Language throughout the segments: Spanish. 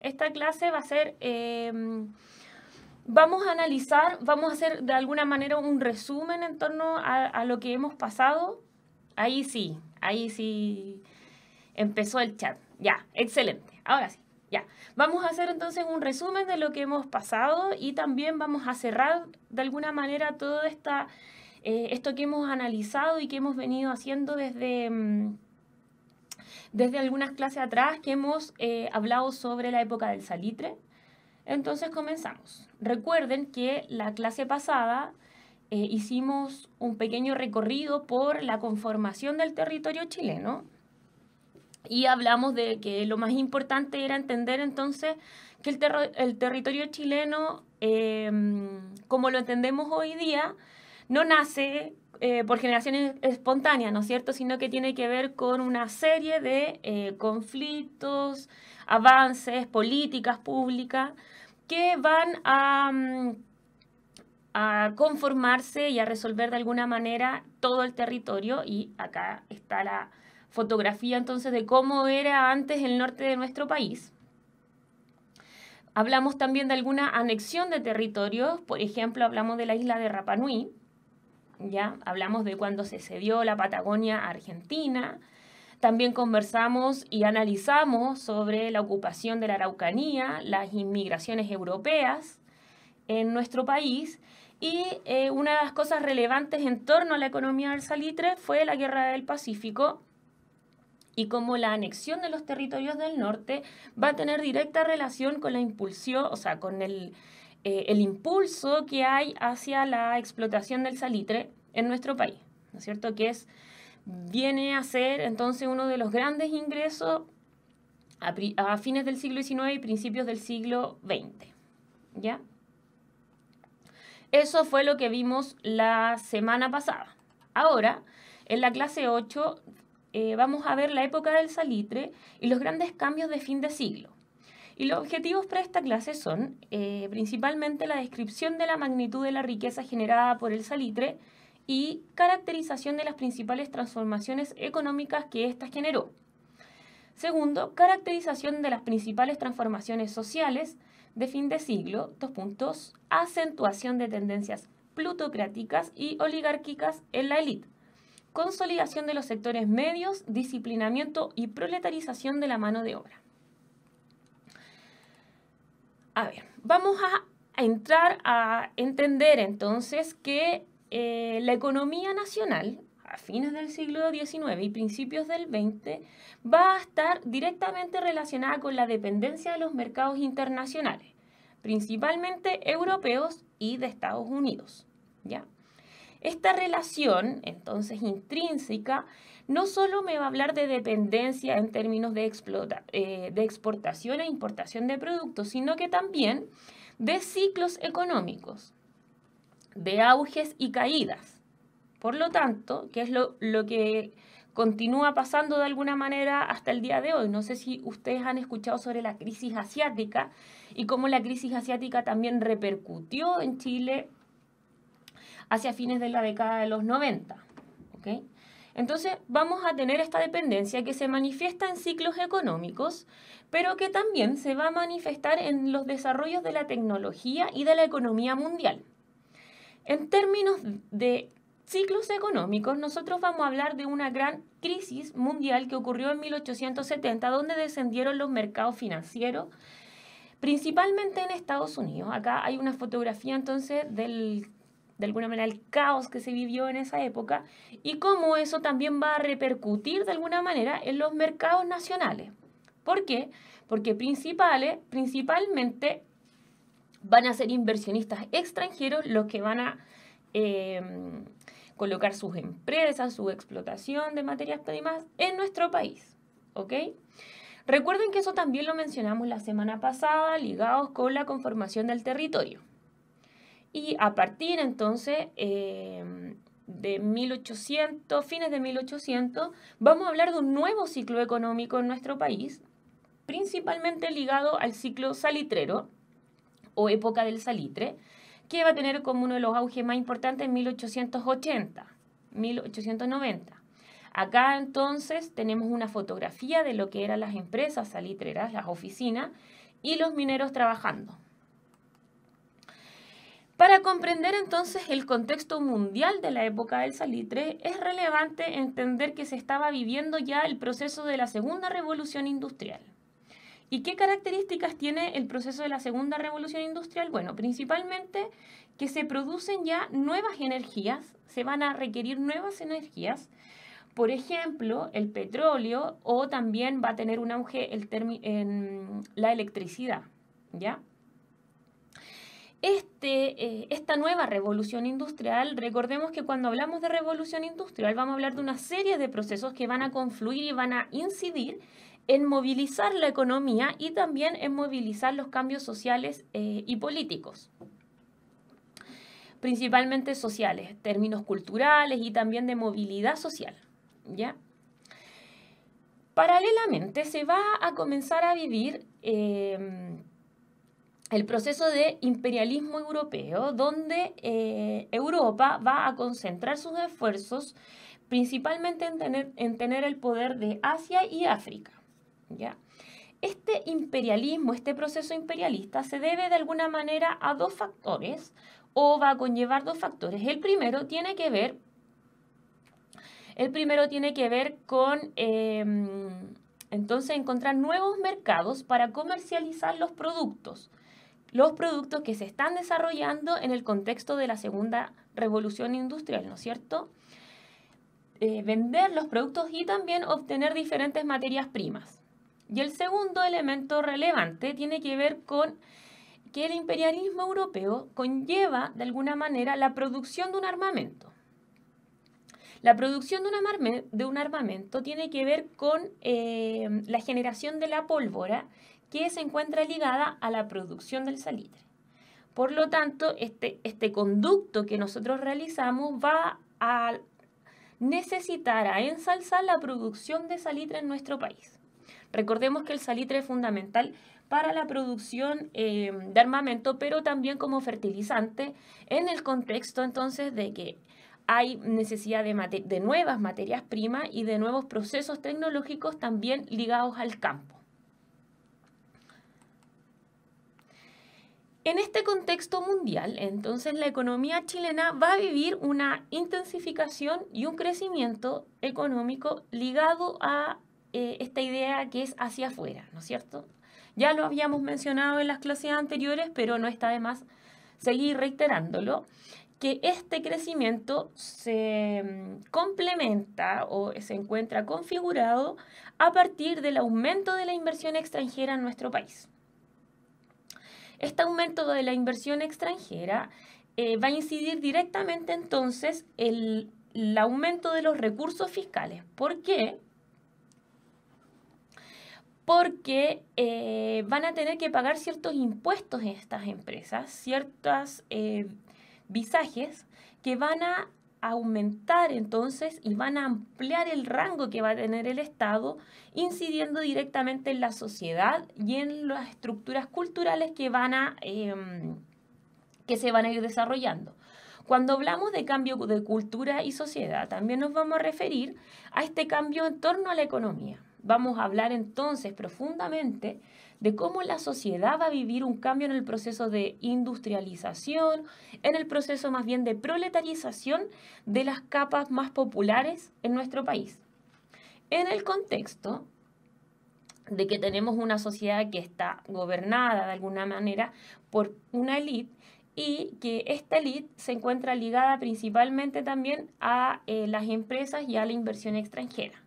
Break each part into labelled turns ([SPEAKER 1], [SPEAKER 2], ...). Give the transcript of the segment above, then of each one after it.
[SPEAKER 1] Esta clase va a ser, eh, vamos a analizar, vamos a hacer de alguna manera un resumen en torno a, lo que hemos pasado. Ahí sí, ahí sí empezó el chat. Ya, excelente. Ahora sí. Ya, vamos a hacer entonces un resumen de lo que hemos pasado y también vamos a cerrar de alguna manera todo esta, eh, esto que hemos analizado y que hemos venido haciendo desde, mm, desde algunas clases atrás que hemos eh, hablado sobre la época del salitre. Entonces comenzamos. Recuerden que la clase pasada eh, hicimos un pequeño recorrido por la conformación del territorio chileno y hablamos de que lo más importante era entender entonces que el, territorio chileno, em, como lo entendemos hoy día, no nace eh, por generaciones espontáneas, ¿no es cierto?, sino que tiene que ver con una serie de eh, conflictos, avances, políticas públicas que van a, mm, a conformarse y a resolver de alguna manera todo el territorio y acá está la fotografía entonces de cómo era antes el norte de nuestro país. Hablamos también de alguna anexión de territorios, por ejemplo, hablamos de la isla de Rapanui, ¿ya? Hablamos de cuando se cedió la Patagonia a Argentina. También conversamos y analizamos sobre la ocupación de la Araucanía, las inmigraciones europeas en nuestro país y eh, una de las cosas relevantes en torno a la economía del salitre fue la guerra del Pacífico y cómo la anexión de los territorios del norte va a tener directa relación con la impulsión, o sea, con el, eh, el impulso que hay hacia la explotación del salitre en nuestro país, ¿no es cierto? Que es, viene a ser entonces uno de los grandes ingresos a, fines del siglo XIX y principios del siglo XX, ¿ya? Eso fue lo que vimos la semana pasada. Ahora, en la clase 8 eh, vamos a ver la época del salitre y los grandes cambios de fin de siglo. Y los objetivos para esta clase son eh, principalmente la descripción de la magnitud de la riqueza generada por el salitre y caracterización de las principales transformaciones económicas que ésta generó. Segundo, caracterización de las principales transformaciones sociales de fin de siglo, dos puntos, acentuación de tendencias plutocráticas y oligárquicas en la élite, consolidación de los sectores medios, disciplinamiento y proletarización de la mano de obra. A ver, vamos a, entrar a entender entonces que eh, la economía nacional a fines del siglo XIX y principios del XX va a estar directamente relacionada con la dependencia de los mercados internacionales, principalmente europeos y de Estados Unidos. ¿ya? Esta relación, entonces intrínseca, no solo me va a hablar de dependencia en términos eh, de, exportación e importación de productos, sino que también de ciclos económicos, de auges y caídas. Por lo tanto, que es lo, que continúa pasando de alguna manera hasta el día de hoy. No sé si ustedes han escuchado sobre la crisis asiática y cómo la crisis asiática también repercutió en Chile hacia fines de la década de los 90. ¿ok?, entonces vamos a tener esta dependencia que se manifiesta en ciclos económicos, pero que también se va a manifestar en los desarrollos de la tecnología y de la economía mundial. En términos de ciclos económicos, nosotros vamos a hablar de una gran crisis mundial que ocurrió en 1870, donde descendieron los mercados financieros, principalmente en Estados Unidos. Acá hay una fotografía entonces del de alguna manera el caos que se vivió en esa época y cómo eso también va a repercutir de alguna manera en los mercados nacionales. ¿Por qué? Porque principales, principalmente van a ser inversionistas extranjeros los que van a em, colocar sus empresas, su explotación de materias primas en nuestro país. ¿Ok? Recuerden que eso también lo mencionamos la semana pasada, ligados con la conformación del territorio. Y a partir entonces em, de 1800, fines de 1800, vamos a hablar de un nuevo ciclo económico en nuestro país, principalmente ligado al ciclo salitrero o época del salitre, que va a tener como uno de los auges más importantes en 1880, 1890. Acá entonces tenemos una fotografía de lo que eran las empresas salitreras, las oficinas y los mineros trabajando. Para comprender entonces el contexto mundial de la época del salitre, es relevante entender que se estaba viviendo ya el proceso de la segunda revolución industrial. ¿Y qué características tiene el proceso de la segunda revolución industrial? Bueno, principalmente que se producen ya nuevas energías, se van a requerir nuevas energías, por ejemplo, el petróleo o también va a tener un auge el en la electricidad, ¿ya? Este, eh, esta nueva revolución industrial, recordemos que cuando hablamos de revolución industrial vamos a hablar de una serie de procesos que van a confluir y van a incidir en movilizar la economía y también en movilizar los cambios sociales eh, y políticos principalmente sociales, términos culturales y también de movilidad social, ¿ya? Paralelamente se va a comenzar a vivir eh, el proceso de imperialismo europeo, donde eh, Europa va a concentrar sus esfuerzos principalmente en tener, el poder de Asia y África. ¿ya? Este imperialismo, este proceso imperialista, se debe de alguna manera a dos factores o va a conllevar dos factores. El primero tiene que ver, el primero tiene que ver con... Em, entonces encontrar nuevos mercados para comercializar los productos los productos que se están desarrollando en el contexto de la segunda revolución industrial, ¿no es cierto? Eh, vender los productos y también obtener diferentes materias primas. Y el segundo elemento relevante tiene que ver con que el imperialismo europeo conlleva de alguna manera la producción de un armamento. La producción de, un armamento tiene que ver con eh, la generación de la pólvora, que se encuentra ligada a la producción del salitre. Por lo tanto, este, este conducto que nosotros realizamos va a necesitar a ensalzar la producción de salitre en nuestro país. Recordemos que el salitre es fundamental para la producción em, de armamento, pero también como fertilizante en el contexto entonces de que hay necesidad de nuevas materias primas y de nuevos procesos tecnológicos también ligados al campo. En este contexto mundial, entonces, la economía chilena va a vivir una intensificación y un crecimiento económico ligado a eh, esta idea que es hacia afuera, ¿no es cierto? Ya lo habíamos mencionado en las clases anteriores, pero no está de más seguir reiterándolo, que este crecimiento se mm, complementa o se encuentra configurado a partir del aumento de la inversión extranjera en nuestro país. Este aumento de la inversión extranjera eh, va a incidir directamente entonces el, el aumento de los recursos fiscales. ¿Por qué? porque eh, van a tener que pagar ciertos impuestos en estas empresas, ciertos eh, visajes que van a aumentar entonces y van a ampliar el rango que va a tener el Estado, incidiendo directamente en la sociedad y en las estructuras culturales que, van em, que se van a ir desarrollando. Cuando hablamos de cambio de cultura y sociedad, también nos vamos a referir a este cambio en torno a la economía. Vamos a hablar entonces profundamente de cómo la sociedad va a vivir un cambio en el proceso de industrialización, en el proceso más bien de proletarización de las capas más populares en nuestro país. En el contexto de que tenemos una sociedad que está gobernada de alguna manera por una élite y que esta elite se encuentra ligada principalmente también a eh, las empresas y a la inversión extranjera.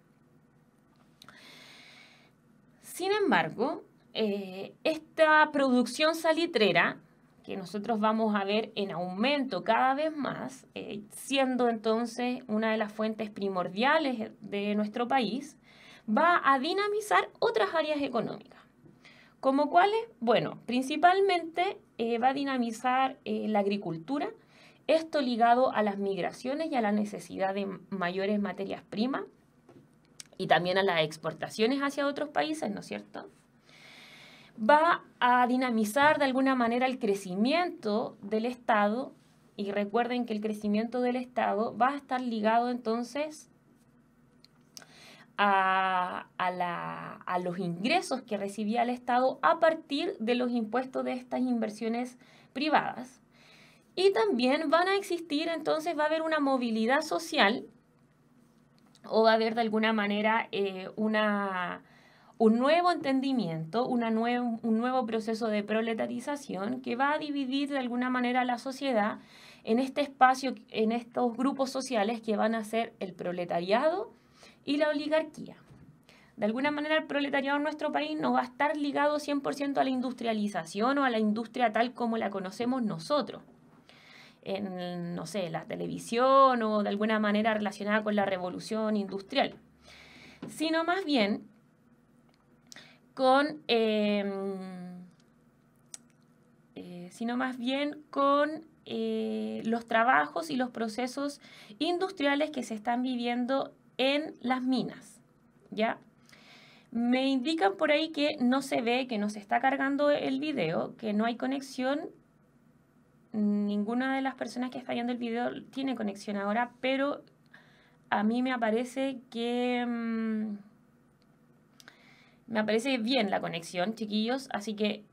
[SPEAKER 1] Sin embargo, eh, esta producción salitrera, que nosotros vamos a ver en aumento cada vez más, eh, siendo entonces una de las fuentes primordiales de nuestro país, va a dinamizar otras áreas económicas. ¿Como cuáles? Bueno, principalmente eh, va a dinamizar la agricultura, esto ligado a las migraciones y a la necesidad de mayores materias primas y también a las exportaciones hacia otros países, ¿no es cierto? va a dinamizar de alguna manera el crecimiento del Estado y recuerden que el crecimiento del Estado va a estar ligado entonces a, los ingresos que recibía el Estado a partir de los impuestos de estas inversiones privadas. Y también van a existir, entonces va a haber una movilidad social o va a haber de alguna manera eh, una un nuevo entendimiento, una un nuevo proceso de proletarización que va a dividir de alguna manera la sociedad en este espacio, en estos grupos sociales que van a ser el proletariado y la oligarquía. De alguna manera el proletariado en nuestro país no va a estar ligado 100% a la industrialización o a la industria tal como la conocemos nosotros. En, no sé, la televisión o de alguna manera relacionada con la revolución industrial. Sino más bien con, em, eh, sino más bien con eh, los trabajos y los procesos industriales que se están viviendo en las minas. ¿Ya? Me indican por ahí que no se ve, que no se está cargando el video, que no hay conexión. Ninguna de las personas que está viendo el video tiene conexión ahora, pero a mí me aparece que... Em, me aparece bien la conexión, chiquillos, así que...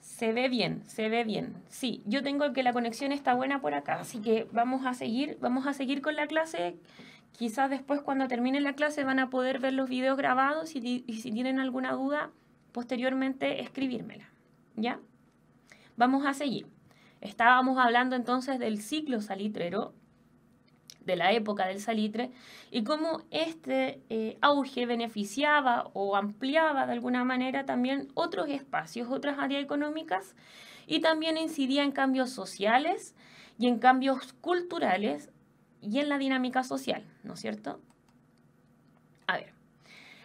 [SPEAKER 1] Se ve bien, se ve bien. Sí, yo tengo que la conexión está buena por acá, así que vamos a seguir, vamos a seguir con la clase. Quizás después cuando termine la clase van a poder ver los videos grabados y, y si tienen alguna duda, posteriormente escribírmela. ¿Ya? Vamos a seguir. Estábamos hablando entonces del ciclo salitrero de la época del salitre y cómo este eh, auge beneficiaba o ampliaba de alguna manera también otros espacios, otras áreas económicas y también incidía en cambios sociales y en cambios culturales y en la dinámica social, ¿no es cierto? A ver,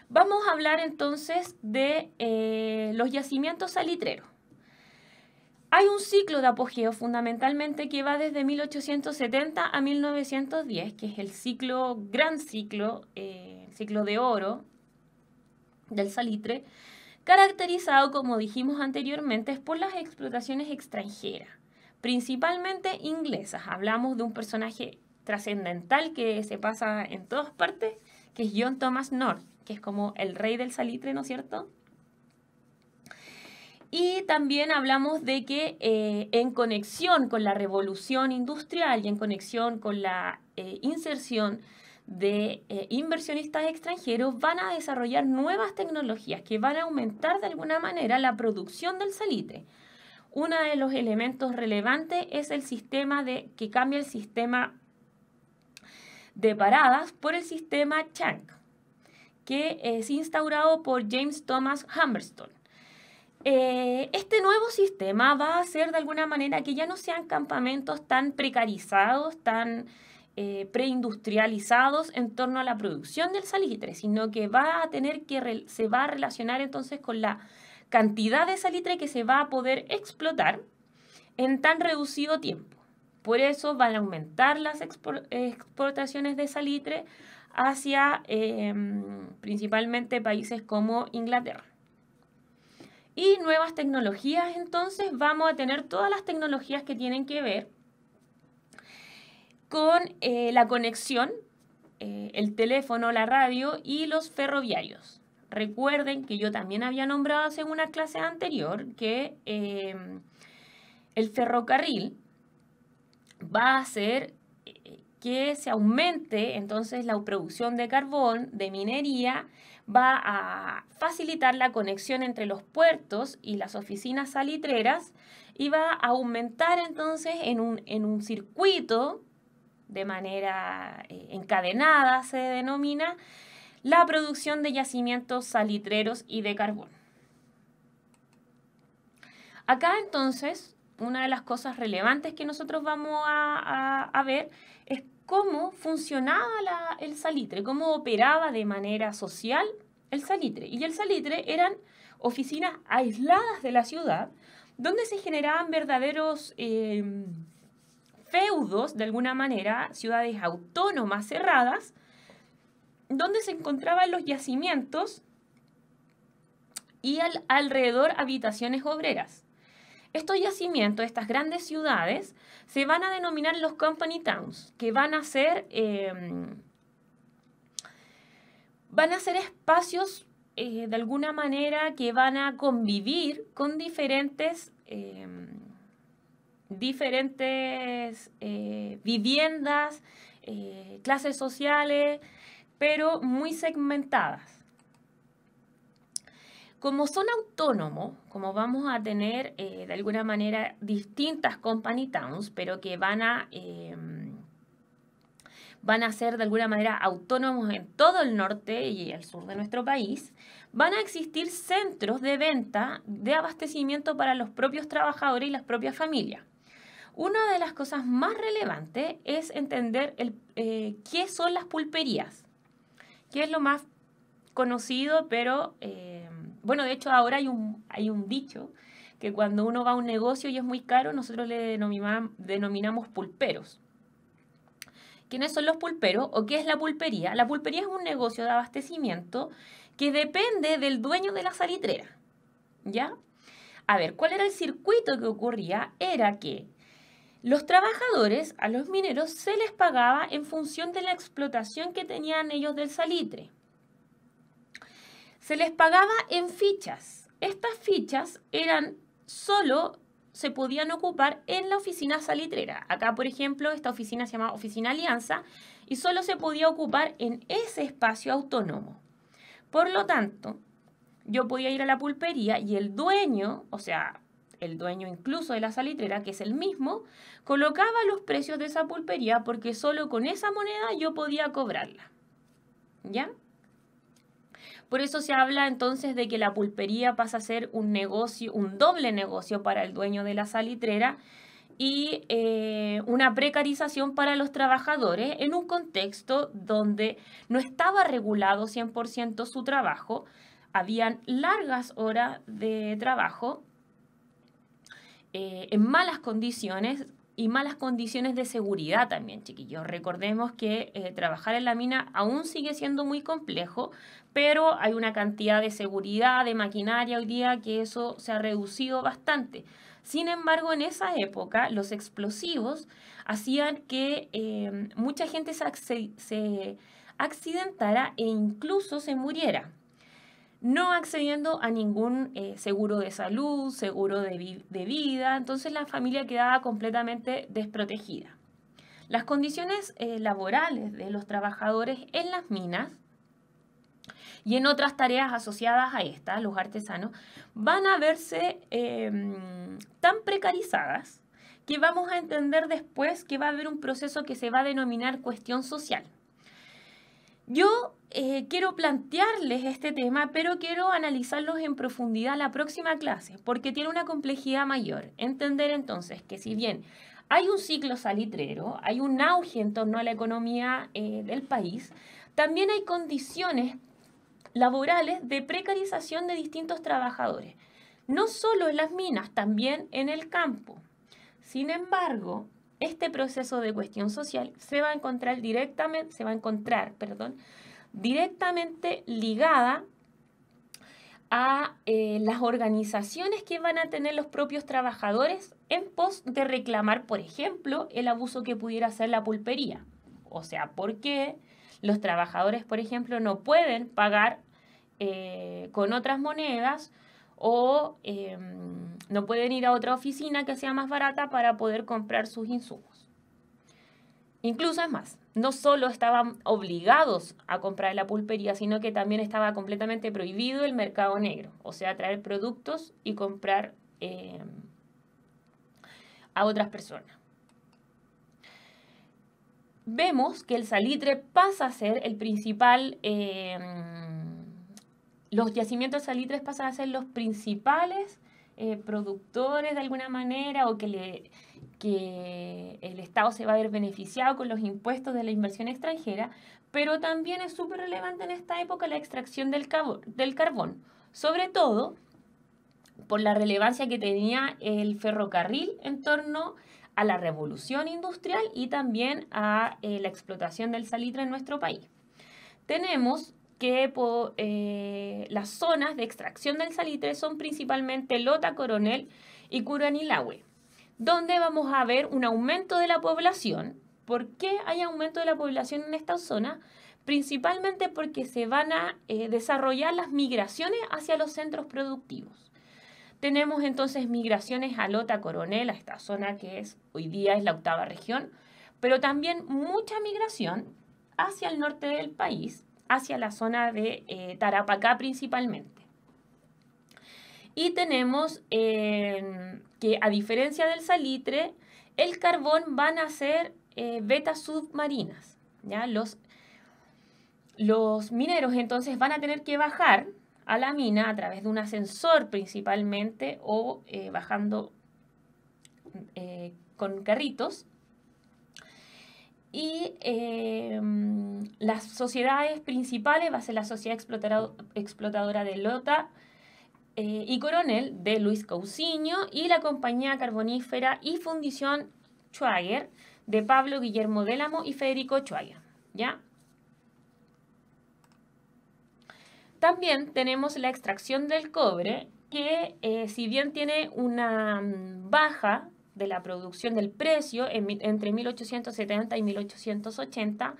[SPEAKER 1] vamos a hablar entonces de eh, los yacimientos salitreros. Hay un ciclo de apogeo fundamentalmente que va desde 1870 a 1910, que es el ciclo, gran ciclo, eh, ciclo de oro del salitre, caracterizado, como dijimos anteriormente, por las explotaciones extranjeras, principalmente inglesas. Hablamos de un personaje trascendental que se pasa en todas partes, que es John Thomas North, que es como el rey del salitre, ¿no es cierto? Y también hablamos de que eh, en conexión con la revolución industrial y en conexión con la eh, inserción de eh, inversionistas extranjeros van a desarrollar nuevas tecnologías que van a aumentar de alguna manera la producción del salite. Uno de los elementos relevantes es el sistema de que cambia el sistema de paradas por el sistema Chang, que es instaurado por James Thomas Humberstone eh, este nuevo sistema va a hacer de alguna manera que ya no sean campamentos tan precarizados, tan eh, preindustrializados en torno a la producción del salitre, sino que va a tener que se va a relacionar entonces con la cantidad de salitre que se va a poder explotar en tan reducido tiempo. Por eso van a aumentar las exportaciones de salitre hacia em, principalmente países como Inglaterra. Y nuevas tecnologías, entonces vamos a tener todas las tecnologías que tienen que ver con eh, la conexión, eh, el teléfono, la radio y los ferroviarios. Recuerden que yo también había nombrado en una clase anterior que eh, el ferrocarril va a hacer que se aumente entonces la producción de carbón, de minería, va a facilitar la conexión entre los puertos y las oficinas salitreras y va a aumentar entonces en un, circuito, de manera eh, encadenada se denomina, la producción de yacimientos salitreros y de carbón. Acá entonces, una de las cosas relevantes que nosotros vamos a, ver es cómo funcionaba el salitre, cómo operaba de manera social el salitre. Y el salitre eran oficinas aisladas de la ciudad, donde se generaban verdaderos em, feudos, de alguna manera, ciudades autónomas cerradas, donde se encontraban los yacimientos y alrededor habitaciones obreras. Estos yacimientos, estas grandes ciudades, se van a denominar los company towns, que van a ser... Em, van a ser espacios eh, de alguna manera que van a convivir con diferentes, em, diferentes eh, viviendas, eh, clases sociales, pero muy segmentadas. Como son autónomos, como vamos a tener de alguna manera distintas company towns, pero que van a em, van a ser de alguna manera autónomos en todo el norte y el sur de nuestro país, van a existir centros de venta de abastecimiento para los propios trabajadores y las propias familias. Una de las cosas más relevantes es entender eh, qué son las pulperías, que es lo más conocido, pero eh, bueno, de hecho ahora hay un, hay un dicho que cuando uno va a un negocio y es muy caro, nosotros le denominamos pulperos. ¿Quiénes son los pulperos o qué es la pulpería? La pulpería es un negocio de abastecimiento que depende del dueño de la salitrera. ¿Ya? A ver, ¿cuál era el circuito que ocurría? Era que los trabajadores, a los mineros, se les pagaba en función de la explotación que tenían ellos del salitre. Se les pagaba en fichas. Estas fichas eran solo se podían ocupar en la oficina salitrera. Acá, por ejemplo, esta oficina se llama Oficina Alianza y solo se podía ocupar en ese espacio autónomo. Por lo tanto, yo podía ir a la pulpería y el dueño, o sea, el dueño incluso de la salitrera, que es el mismo, colocaba los precios de esa pulpería porque solo con esa moneda yo podía cobrarla. ¿Ya? Por eso se habla entonces de que la pulpería pasa a ser un negocio, un doble negocio para el dueño de la salitrera y eh, una precarización para los trabajadores en un contexto donde no estaba regulado 100% su trabajo, habían largas horas de trabajo eh, en malas condiciones, y malas condiciones de seguridad también, chiquillos. Recordemos que eh, trabajar en la mina aún sigue siendo muy complejo, pero hay una cantidad de seguridad, de maquinaria hoy día que eso se ha reducido bastante. Sin embargo, en esa época los explosivos hacían que em, mucha gente se accidentara e incluso se muriera no accediendo a ningún eh, seguro de salud, seguro de, vida, entonces la familia quedaba completamente desprotegida. Las condiciones eh, laborales de los trabajadores en las minas y en otras tareas asociadas a estas, los artesanos, van a verse em, tan precarizadas que vamos a entender después que va a haber un proceso que se va a denominar cuestión social. Yo eh, quiero plantearles este tema, pero quiero analizarlos en profundidad la próxima clase, porque tiene una complejidad mayor. Entender entonces que si bien hay un ciclo salitrero, hay un auge en torno a la economía eh, del país, también hay condiciones laborales de precarización de distintos trabajadores, no solo en las minas, también en el campo. Sin embargo, este proceso de cuestión social se va a encontrar directamente, se va a encontrar, perdón, directamente ligada a eh, las organizaciones que van a tener los propios trabajadores en pos de reclamar, por ejemplo, el abuso que pudiera hacer la pulpería. O sea, ¿por qué los trabajadores, por ejemplo, no pueden pagar eh, con otras monedas o em, no pueden ir a otra oficina que sea más barata para poder comprar sus insumos. Incluso es más, no solo estaban obligados a comprar la pulpería, sino que también estaba completamente prohibido el mercado negro, o sea, traer productos y comprar em, a otras personas. Vemos que el salitre pasa a ser el principal em, los yacimientos salitres pasan a ser los principales eh, productores de alguna manera o que, el Estado se va a ver beneficiado con los impuestos de la inversión extranjera, pero también es súper relevante en esta época la extracción del, carbón, sobre todo por la relevancia que tenía el ferrocarril en torno a la revolución industrial y también a eh, la explotación del salitre en nuestro país. Tenemos que eh, las zonas de extracción del salitre son principalmente Lota Coronel y Curanilahue, donde vamos a ver un aumento de la población. ¿Por qué hay aumento de la población en esta zona? Principalmente porque se van a eh, desarrollar las migraciones hacia los centros productivos. Tenemos entonces migraciones a Lota Coronel, a esta zona que es hoy día es la octava región, pero también mucha migración hacia el norte del país, hacia la zona de eh, Tarapacá principalmente. Y tenemos em, que a diferencia del salitre, el carbón van a ser eh, betas submarinas. ¿ya? Los, los mineros entonces van a tener que bajar a la mina a través de un ascensor principalmente o eh, bajando con carritos y em, las sociedades principales va a ser la Sociedad Explotadora de Lota eh, y Coronel de Luis Cauciño y la Compañía Carbonífera y Fundición Schwager de Pablo Guillermo Délamo y Federico Schwager. ¿Ya? También tenemos la extracción del cobre, que eh, si bien tiene una mm, baja de la producción del precio entre 1870 y 1880,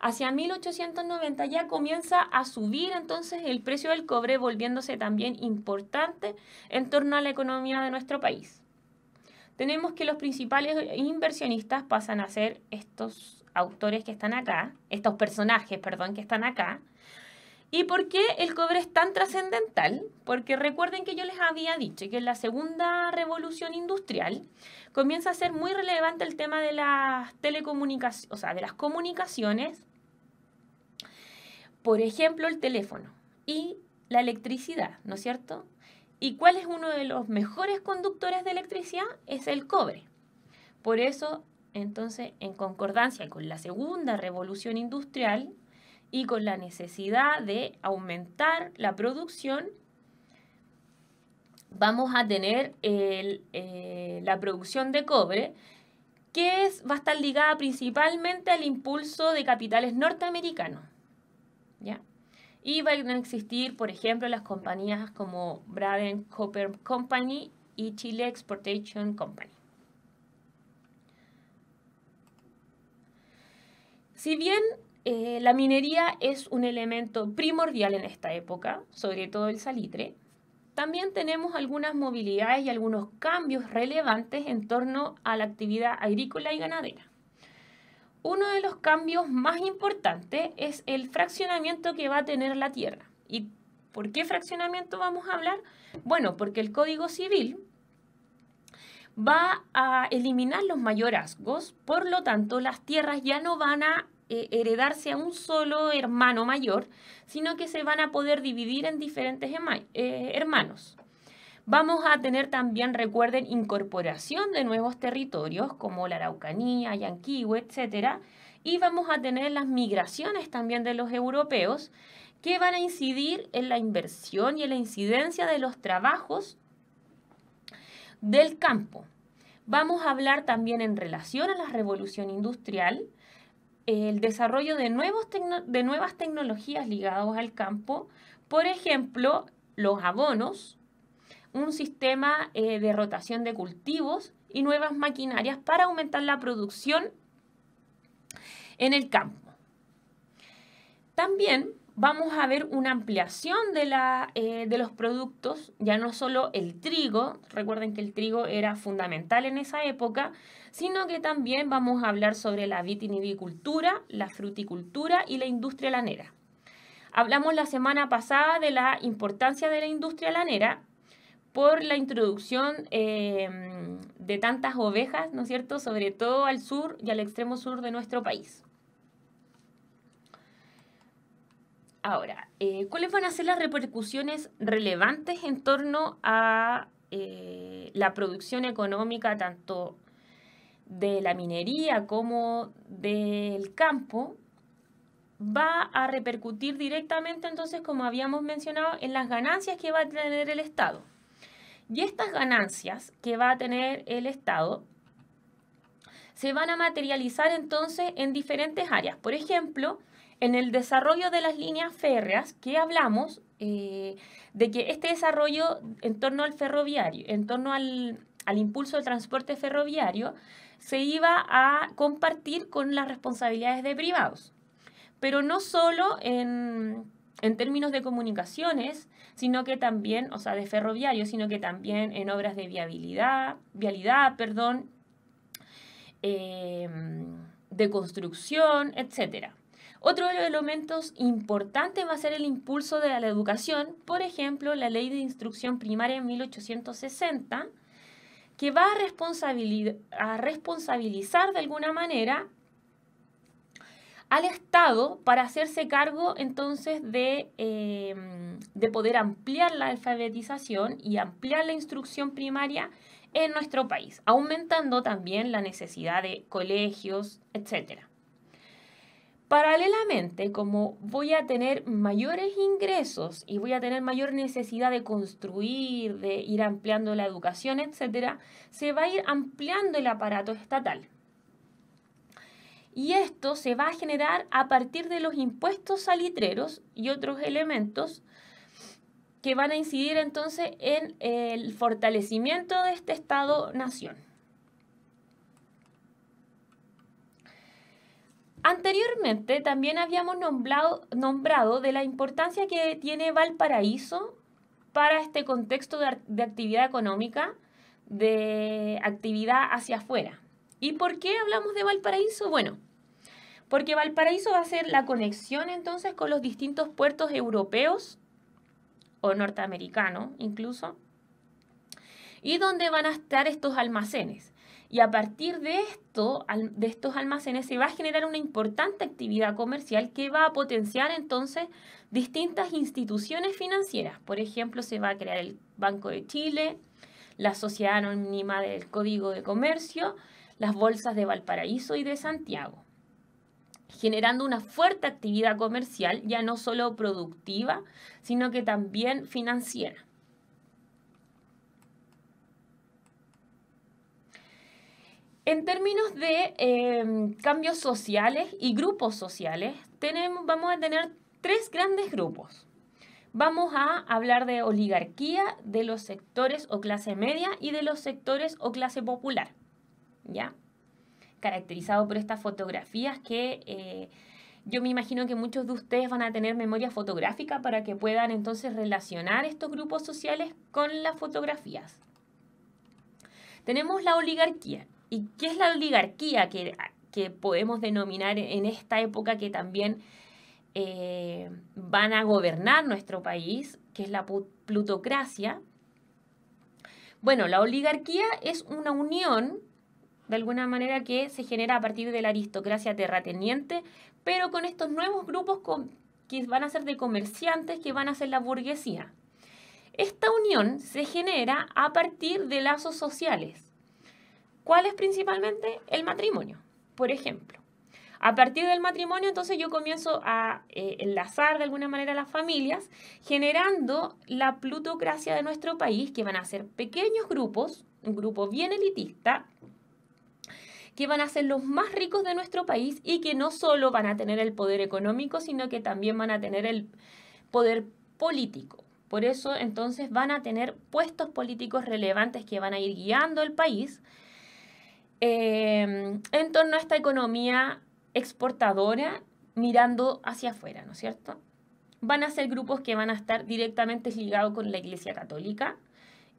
[SPEAKER 1] hacia 1890 ya comienza a subir entonces el precio del cobre, volviéndose también importante en torno a la economía de nuestro país. Tenemos que los principales inversionistas pasan a ser estos autores que están acá, estos personajes, perdón, que están acá, ¿Y por qué el cobre es tan trascendental? Porque recuerden que yo les había dicho que en la segunda revolución industrial comienza a ser muy relevante el tema de las telecomunicaciones, o sea, de las comunicaciones, por ejemplo, el teléfono y la electricidad, ¿no es cierto? ¿Y cuál es uno de los mejores conductores de electricidad? Es el cobre. Por eso, entonces, en concordancia con la segunda revolución industrial, y con la necesidad de aumentar la producción, vamos a tener eh, la producción de cobre, que es, va a estar ligada principalmente al impulso de capitales norteamericanos. ¿ya? Y van a existir, por ejemplo, las compañías como Braden Copper Company y Chile Exportation Company. Si bien eh, la minería es un elemento primordial en esta época, sobre todo el salitre. También tenemos algunas movilidades y algunos cambios relevantes en torno a la actividad agrícola y ganadera. Uno de los cambios más importantes es el fraccionamiento que va a tener la tierra. ¿Y por qué fraccionamiento vamos a hablar? Bueno, porque el Código Civil va a eliminar los mayorazgos, por lo tanto las tierras ya no van a eh, heredarse a un solo hermano mayor, sino que se van a poder dividir en diferentes eh, hermanos. Vamos a tener también, recuerden, incorporación de nuevos territorios como la Araucanía, Yanquihue, etc. Y vamos a tener las migraciones también de los europeos que van a incidir en la inversión y en la incidencia de los trabajos del campo. Vamos a hablar también en relación a la revolución industrial, el desarrollo de, de nuevas tecnologías ligadas al campo, por ejemplo, los abonos, un sistema eh, de rotación de cultivos y nuevas maquinarias para aumentar la producción en el campo. También vamos a ver una ampliación de, eh, de, los productos, ya no solo el trigo, recuerden que el trigo era fundamental en esa época, sino que también vamos a hablar sobre la vitinivicultura, la fruticultura y la industria lanera. Hablamos la semana pasada de la importancia de la industria lanera por la introducción em, de tantas ovejas, ¿no es cierto?, sobre todo al sur y al extremo sur de nuestro país. Ahora, eh, ¿cuáles van a ser las repercusiones relevantes en torno a eh, la producción económica tanto de la minería como del campo va a repercutir directamente entonces, como habíamos mencionado, en las ganancias que va a tener el Estado. Y estas ganancias que va a tener el Estado se van a materializar entonces en diferentes áreas. Por ejemplo, en el desarrollo de las líneas férreas que hablamos, eh, de que este desarrollo en torno al ferroviario, en torno al, al impulso del transporte ferroviario, se iba a compartir con las responsabilidades de privados. Pero no solo en, términos de comunicaciones, sino que también, o sea, de ferroviario, sino que también en obras de viabilidad, vialidad, perdón, em, de construcción, etc. Otro de los elementos importantes va a ser el impulso de la educación, por ejemplo, la ley de instrucción primaria en 1860 que va a, responsabilizar de alguna manera al Estado para hacerse cargo entonces de, eh, de, poder ampliar la alfabetización y ampliar la instrucción primaria en nuestro país, aumentando también la necesidad de colegios, etcétera. Paralelamente, como voy a tener mayores ingresos y voy a tener mayor necesidad de construir, de ir ampliando la educación, etcétera, se va a ir ampliando el aparato estatal. Y esto se va a generar a partir de los impuestos salitreros y otros elementos que van a incidir entonces en el fortalecimiento de este Estado-nación. Anteriormente también habíamos nombrado, de la importancia que tiene Valparaíso para este contexto de, actividad económica, de actividad hacia afuera. ¿Y por qué hablamos de Valparaíso? Bueno, porque Valparaíso va a ser la conexión entonces con los distintos puertos europeos o norteamericanos incluso, y dónde van a estar estos almacenes. Y a partir de esto, de estos almacenes, se va a generar una importante actividad comercial que va a potenciar entonces distintas instituciones financieras. Por ejemplo, se va a crear el Banco de Chile, la Sociedad Anónima del Código de Comercio, las bolsas de Valparaíso y de Santiago, generando una fuerte actividad comercial, ya no solo productiva, sino que también financiera. En términos de em, cambios sociales y grupos sociales, tenemos, vamos a tener tres grandes grupos. Vamos a hablar de oligarquía, de los sectores o clase media y de los sectores o clase popular. ¿Ya? Caracterizado por estas fotografías que eh, yo me imagino que muchos de ustedes van a tener memoria fotográfica para que puedan entonces relacionar estos grupos sociales con las fotografías. Tenemos la oligarquía. ¿Y qué es la oligarquía que, podemos denominar en esta época que también eh, van a gobernar nuestro país, que es la plutocracia? Bueno, la oligarquía es una unión, de alguna manera, que se genera a partir de la aristocracia terrateniente, pero con estos nuevos grupos que van a ser de comerciantes, que van a ser la burguesía. Esta unión se genera a partir de lazos sociales ¿Cuál es principalmente? El matrimonio, por ejemplo. A partir del matrimonio, entonces yo comienzo a eh, enlazar de alguna manera las familias, generando la plutocracia de nuestro país, que van a ser pequeños grupos, un grupo bien elitista, que van a ser los más ricos de nuestro país y que no solo van a tener el poder económico, sino que también van a tener el poder político. Por eso entonces van a tener puestos políticos relevantes que van a ir guiando el país Em, en torno a esta economía exportadora mirando hacia afuera, ¿no es cierto? Van a ser grupos que van a estar directamente ligados con la Iglesia Católica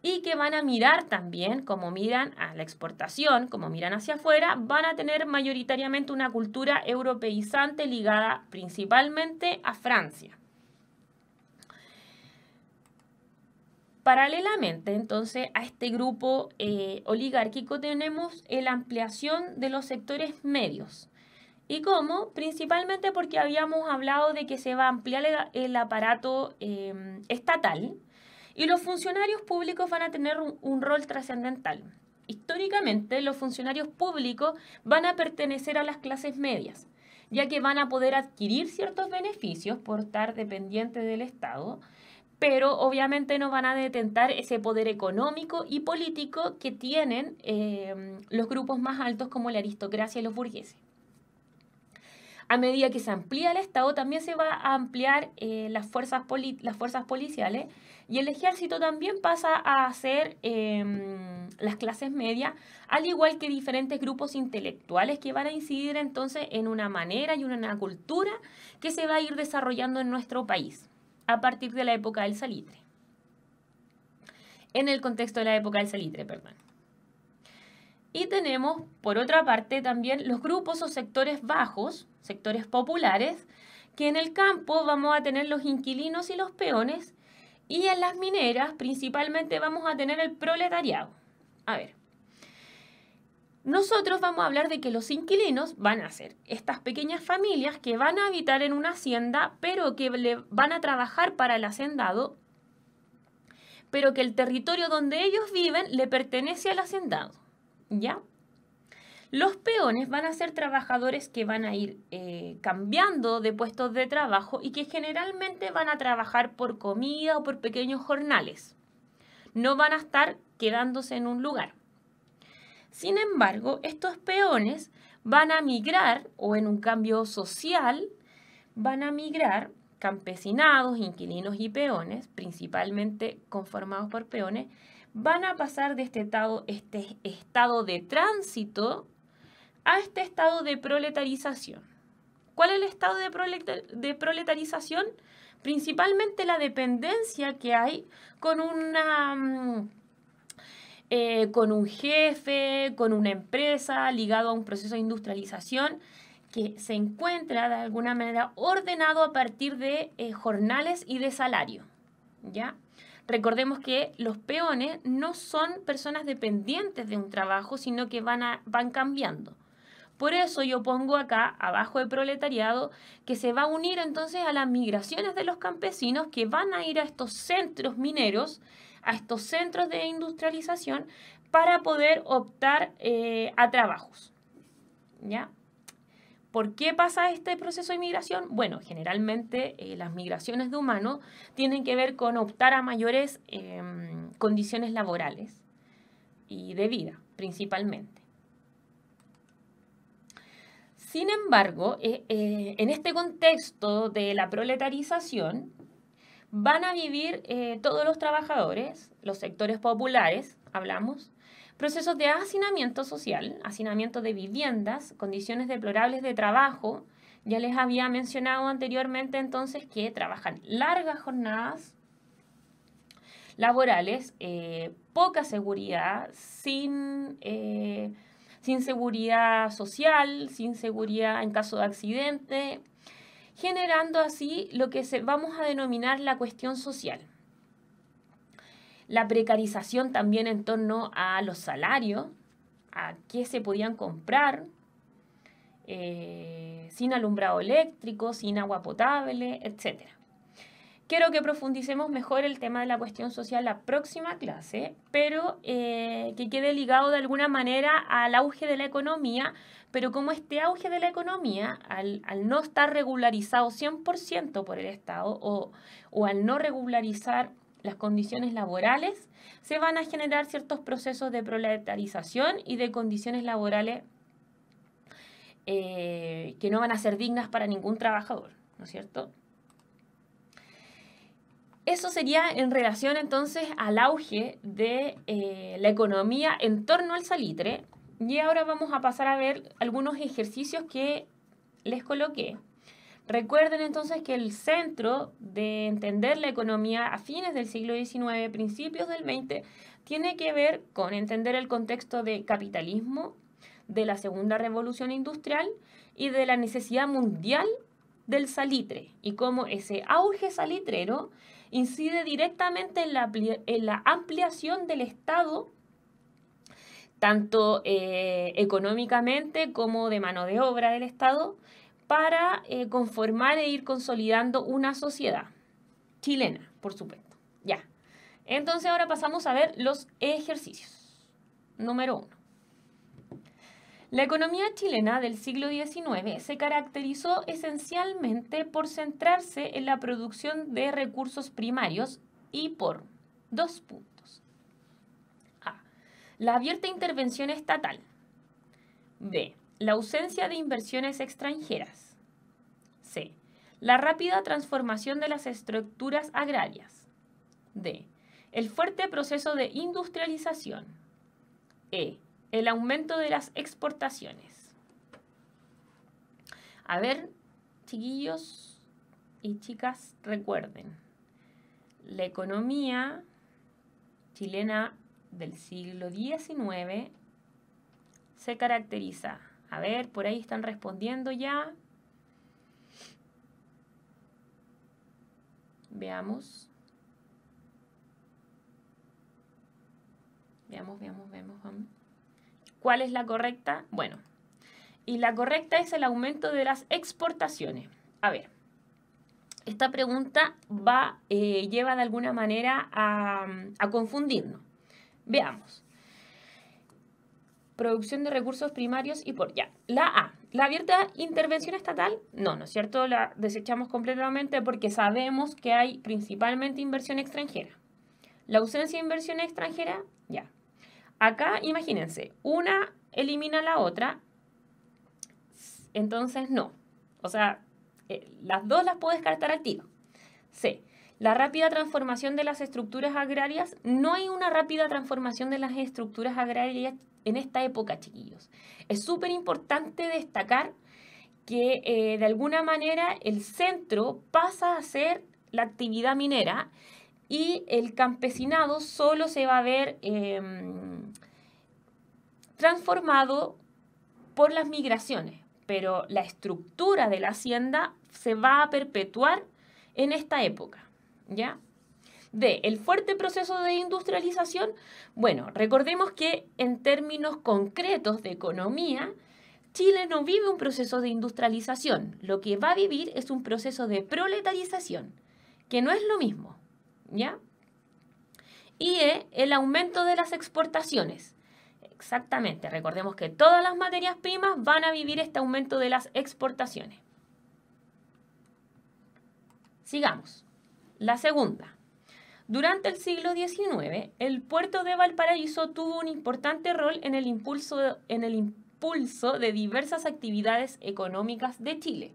[SPEAKER 1] y que van a mirar también, como miran a la exportación, como miran hacia afuera, van a tener mayoritariamente una cultura europeizante ligada principalmente a Francia. Paralelamente, entonces, a este grupo eh, oligárquico tenemos la ampliación de los sectores medios. ¿Y cómo? Principalmente porque habíamos hablado de que se va a ampliar el aparato eh, estatal y los funcionarios públicos van a tener un rol trascendental. Históricamente, los funcionarios públicos van a pertenecer a las clases medias, ya que van a poder adquirir ciertos beneficios por estar dependientes del Estado, pero obviamente no van a detentar ese poder económico y político que tienen em, los grupos más altos como la aristocracia y los burgueses. A medida que se amplía el Estado, también se va a ampliar eh, las, fuerzas las, fuerzas policiales y el ejército también pasa a ser em, las clases medias, al igual que diferentes grupos intelectuales que van a incidir entonces en una manera y una cultura que se va a ir desarrollando en nuestro país a partir de la época del salitre. En el contexto de la época del salitre, perdón. Y tenemos, por otra parte, también los grupos o sectores bajos, sectores populares, que en el campo vamos a tener los inquilinos y los peones, y en las mineras principalmente vamos a tener el proletariado. A ver, nosotros vamos a hablar de que los inquilinos van a ser estas pequeñas familias que van a habitar en una hacienda, pero que le van a trabajar para el hacendado, pero que el territorio donde ellos viven le pertenece al hacendado. ¿Ya? Los peones van a ser trabajadores que van a ir eh, cambiando de puestos de trabajo y que generalmente van a trabajar por comida o por pequeños jornales. No van a estar quedándose en un lugar. Sin embargo, estos peones van a migrar o en un cambio social van a migrar campesinados, inquilinos y peones, principalmente conformados por peones, van a pasar de este estado, este de tránsito a este estado de proletarización. ¿Cuál es el estado de, de proletarización? Principalmente la dependencia que hay con una mm, eh, con un jefe, con una empresa, ligado a un proceso de industrialización que se encuentra de alguna manera ordenado a partir de eh, jornales y de salario. ¿ya? Recordemos que los peones no son personas dependientes de un trabajo, sino que van, a, van cambiando. Por eso yo pongo acá, abajo el proletariado, que se va a unir entonces a las migraciones de los campesinos que van a ir a estos centros mineros a estos centros de industrialización para poder optar eh, a trabajos. ¿Ya? ¿Por qué pasa este proceso de migración? Bueno, generalmente eh, las migraciones de humanos tienen que ver con optar a mayores em, condiciones laborales y de vida, principalmente. Sin embargo, eh, en este contexto de la proletarización, van a vivir eh, todos los trabajadores, los sectores populares, hablamos, procesos de hacinamiento social, hacinamiento de viviendas, condiciones deplorables de trabajo. Ya les había mencionado anteriormente entonces que trabajan largas jornadas laborales, eh, poca seguridad, sin, eh, sin seguridad social, sin seguridad en caso de accidente, generando así lo que vamos a denominar la cuestión social. La precarización también en torno a los salarios, a qué se podían comprar, eh, sin alumbrado eléctrico, sin agua potable, etcétera. Quiero que profundicemos mejor el tema de la cuestión social la próxima clase, pero eh, que quede ligado de alguna manera al auge de la economía, pero como este auge de la economía, al, no estar regularizado 100% por el Estado o, al no regularizar las condiciones laborales, se van a generar ciertos procesos de proletarización y de condiciones laborales eh, que no van a ser dignas para ningún trabajador, ¿no es cierto? Eso sería en relación entonces al auge de eh, la economía en torno al salitre. Y ahora vamos a pasar a ver algunos ejercicios que les coloqué. Recuerden entonces que el centro de entender la economía a fines del siglo XIX, principios del XX, tiene que ver con entender el contexto de capitalismo, de la segunda revolución industrial y de la necesidad mundial del salitre y cómo ese auge salitrero incide directamente en la, en la ampliación del Estado, tanto eh, económicamente como de mano de obra del Estado, para eh, conformar e ir consolidando una sociedad chilena, por supuesto. Ya. Entonces ahora pasamos a ver los ejercicios. Número uno. La economía chilena del siglo XIX se caracterizó esencialmente por centrarse en la producción de recursos primarios y por dos puntos. A. La abierta intervención estatal. B. La ausencia de inversiones extranjeras. C. La rápida transformación de las estructuras agrarias. D. El fuerte proceso de industrialización. E el aumento de las exportaciones. A ver, chiquillos y chicas, recuerden, la economía chilena del siglo XIX se caracteriza. A ver, por ahí están respondiendo ya. Veamos. Veamos, veamos, veamos, vamos. ¿Cuál es la correcta? Bueno, y la correcta es el aumento de las exportaciones. A ver, esta pregunta va, eh, lleva de alguna manera a, a confundirnos. Veamos. Producción de recursos primarios y por ya. La A. La abierta intervención estatal, no, ¿no es cierto? La desechamos completamente porque sabemos que hay principalmente inversión extranjera. La ausencia de inversión extranjera, ya. Acá, imagínense, una elimina la otra, entonces no. O sea, eh, las dos las puedo descartar al tiro. C. La rápida transformación de las estructuras agrarias. No hay una rápida transformación de las estructuras agrarias en esta época, chiquillos. Es súper importante destacar que eh, de alguna manera el centro pasa a ser la actividad minera y el campesinado solo se va a ver em, transformado por las migraciones, pero la estructura de la hacienda se va a perpetuar en esta época, ¿ya? De El fuerte proceso de industrialización. Bueno, recordemos que en términos concretos de economía, Chile no vive un proceso de industrialización. Lo que va a vivir es un proceso de proletarización, que no es lo mismo. ¿ya? Y eh, el aumento de las exportaciones. Exactamente, recordemos que todas las materias primas van a vivir este aumento de las exportaciones. Sigamos. La segunda. Durante el siglo XIX, el puerto de Valparaíso tuvo un importante rol en el impulso, en el impulso de diversas actividades económicas de Chile.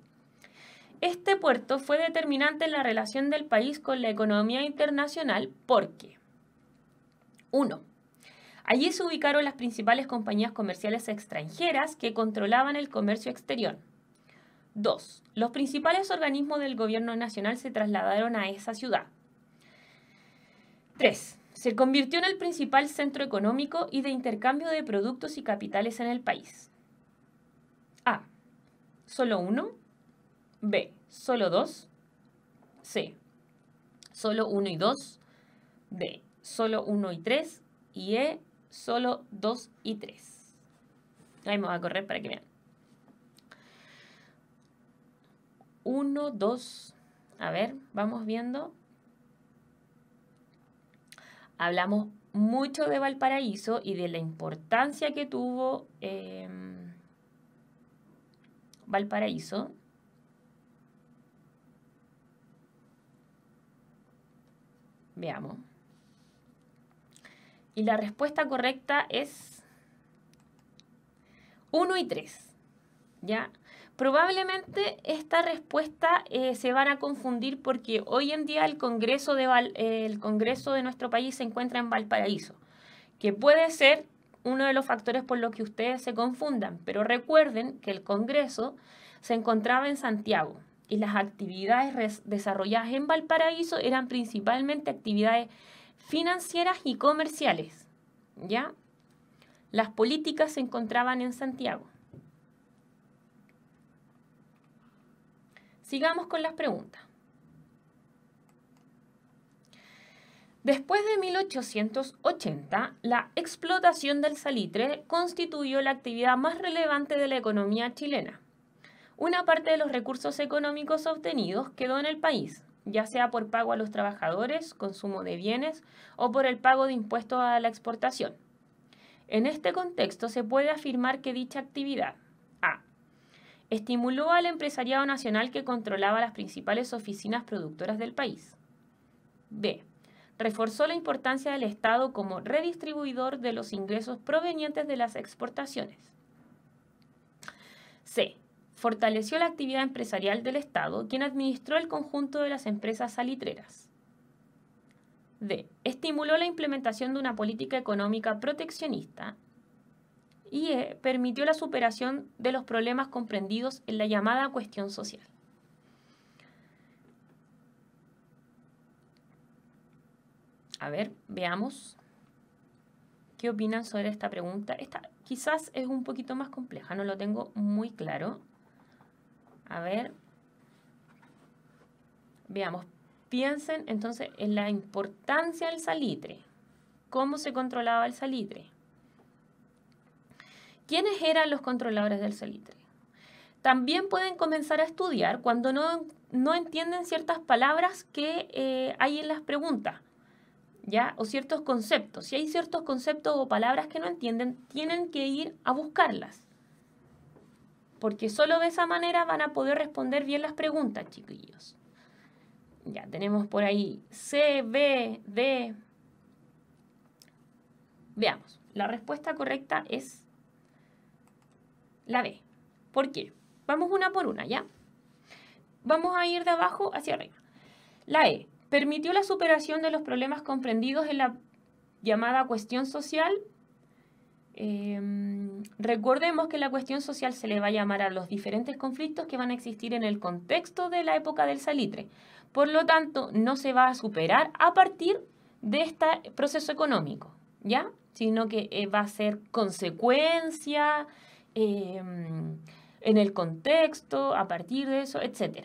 [SPEAKER 1] Este puerto fue determinante en la relación del país con la economía internacional porque 1. Allí se ubicaron las principales compañías comerciales extranjeras que controlaban el comercio exterior. 2. Los principales organismos del gobierno nacional se trasladaron a esa ciudad. 3. Se convirtió en el principal centro económico y de intercambio de productos y capitales en el país. A. Solo uno. B solo 2. C. Solo 1 y 2. D. Solo 1 y 3. Y E. Solo 2 y 3. Ahí me voy a correr para que vean. 1, 2. A ver, vamos viendo. Hablamos mucho de Valparaíso y de la importancia que tuvo eh, Valparaíso Veamos. Y la respuesta correcta es 1 y 3. ¿Ya? Probablemente esta respuesta eh, se van a confundir porque hoy en día el Congreso, de el Congreso de nuestro país se encuentra en Valparaíso, que puede ser uno de los factores por los que ustedes se confundan, pero recuerden que el Congreso se encontraba en Santiago y las actividades desarrolladas en Valparaíso eran principalmente actividades financieras y comerciales, ¿ya? Las políticas se encontraban en Santiago. Sigamos con las preguntas. Después de 1880, la explotación del salitre constituyó la actividad más relevante de la economía chilena una parte de los recursos económicos obtenidos quedó en el país, ya sea por pago a los trabajadores, consumo de bienes o por el pago de impuestos a la exportación. En este contexto se puede afirmar que dicha actividad A. Estimuló al empresariado nacional que controlaba las principales oficinas productoras del país. B. Reforzó la importancia del Estado como redistribuidor de los ingresos provenientes de las exportaciones. C fortaleció la actividad empresarial del Estado, quien administró el conjunto de las empresas salitreras. D. Estimuló la implementación de una política económica proteccionista. Y E. Permitió la superación de los problemas comprendidos en la llamada cuestión social. A ver, veamos qué opinan sobre esta pregunta. Esta quizás es un poquito más compleja, no lo tengo muy claro. A ver. Veamos, piensen entonces en la importancia del salitre. ¿Cómo se controlaba el salitre? ¿Quiénes eran los controladores del salitre? También pueden comenzar a estudiar cuando no, entienden ciertas palabras que eh, hay en las preguntas, ¿ya? O ciertos conceptos. Si hay ciertos conceptos o palabras que no entienden, tienen que ir a buscarlas porque solo de esa manera van a poder responder bien las preguntas, chiquillos. Ya tenemos por ahí C, B, D. Veamos, la respuesta correcta es la B. ¿Por qué? Vamos una por una, ¿ya? Vamos a ir de abajo hacia arriba. La E permitió la superación de los problemas comprendidos en la llamada cuestión social. Eh, Recordemos que la cuestión social se le va a llamar a los diferentes conflictos que van a existir en el contexto de la época del salitre. Por lo tanto, no se va a superar a partir de este proceso económico, ¿ya? Sino que eh, va a ser consecuencia em, en el contexto, a partir de eso, etc.